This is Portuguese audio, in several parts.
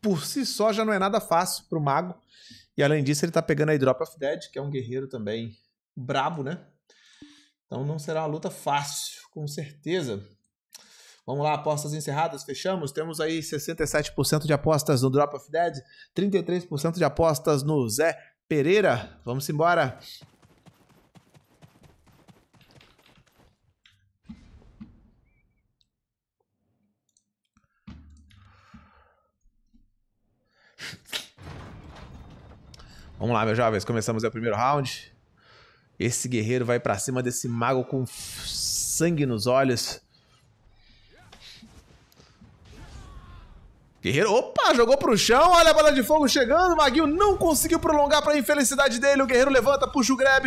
por si só já não é nada fácil pro mago. E além disso, ele tá pegando aí Drop of Dead, que é um guerreiro também brabo, né? Então não será uma luta fácil, com certeza. Vamos lá, apostas encerradas, fechamos. Temos aí 67% de apostas no Drop of Dead, 33% de apostas no Zé Pereira. Vamos embora. Vamos lá, meus jovens, começamos o primeiro round. Esse guerreiro vai para cima desse mago com sangue nos olhos. Guerreiro, opa, jogou pro chão, olha a bola de fogo chegando, Maguinho não conseguiu prolongar pra infelicidade dele, o Guerreiro levanta, puxa o grab.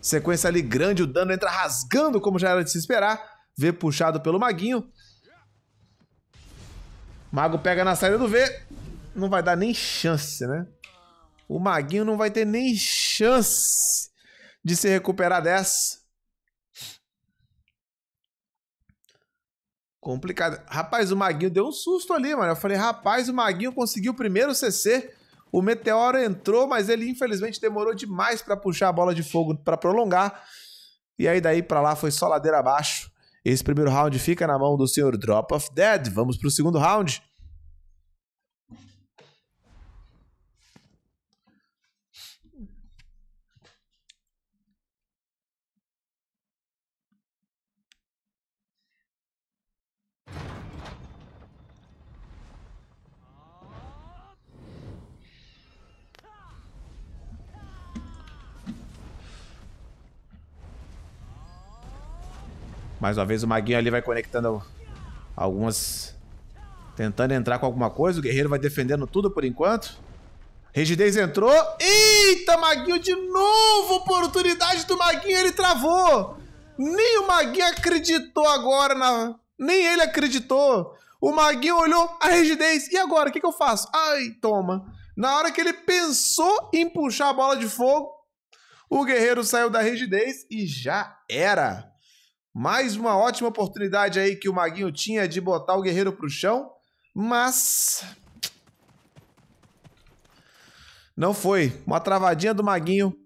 Sequência ali grande, o dano entra rasgando, como já era de se esperar. V puxado pelo Maguinho. Mago pega na saída do V, não vai dar nem chance, né? O Maguinho não vai ter nem chance de se recuperar dessa. Complicado. Rapaz, o Maguinho deu um susto ali, mano. Eu falei, rapaz, o Maguinho conseguiu o primeiro CC. O Meteoro entrou, mas ele infelizmente demorou demais para puxar a bola de fogo para prolongar. E aí daí para lá foi só ladeira abaixo. Esse primeiro round fica na mão do senhor Drop of Dead. Vamos para o segundo round. Mais uma vez o Maguinho ali vai conectando algumas... Tentando entrar com alguma coisa. O Guerreiro vai defendendo tudo por enquanto. Rigidez entrou. Eita, Maguinho de novo! Oportunidade do Maguinho, ele travou! Nem o Maguinho acreditou agora na... Nem ele acreditou. O Maguinho olhou a rigidez. E agora, o que, que eu faço? Ai, toma. Na hora que ele pensou em puxar a bola de fogo, o guerreiro saiu da rigidez e já era. Mais uma ótima oportunidade aí que o Maguinho tinha de botar o guerreiro pro chão, mas não foi. Uma travadinha do Maguinho.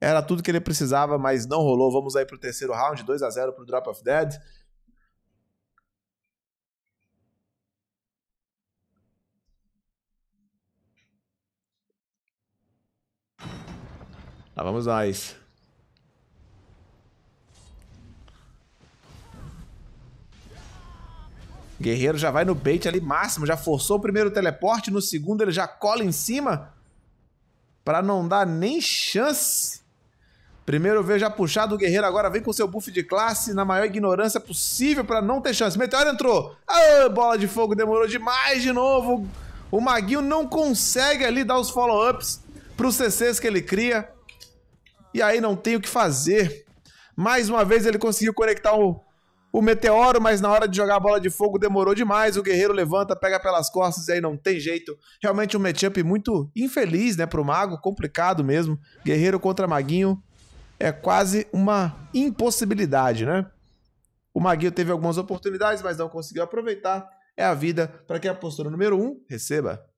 Era tudo que ele precisava, mas não rolou. Vamos aí pro terceiro round, 2 a 0 pro Drop of Dead. Lá vamos nós. Guerreiro já vai no bait ali máximo, já forçou o primeiro teleporte, no segundo ele já cola em cima para não dar nem chance. Primeiro veio já puxado o Guerreiro, agora vem com seu buff de classe na maior ignorância possível para não ter chance. Meteoro entrou. Ah, bola de fogo demorou demais de novo. O Maguinho não consegue ali dar os follow-ups para os CCs que ele cria. E aí não tem o que fazer. Mais uma vez ele conseguiu conectar o o meteoro, mas na hora de jogar a bola de fogo demorou demais. O guerreiro levanta, pega pelas costas e aí não tem jeito. Realmente um matchup muito infeliz, né, pro mago, complicado mesmo. Guerreiro contra maguinho é quase uma impossibilidade, né? O maguinho teve algumas oportunidades, mas não conseguiu aproveitar. É a vida para quem é apostou no número 1, um, receba.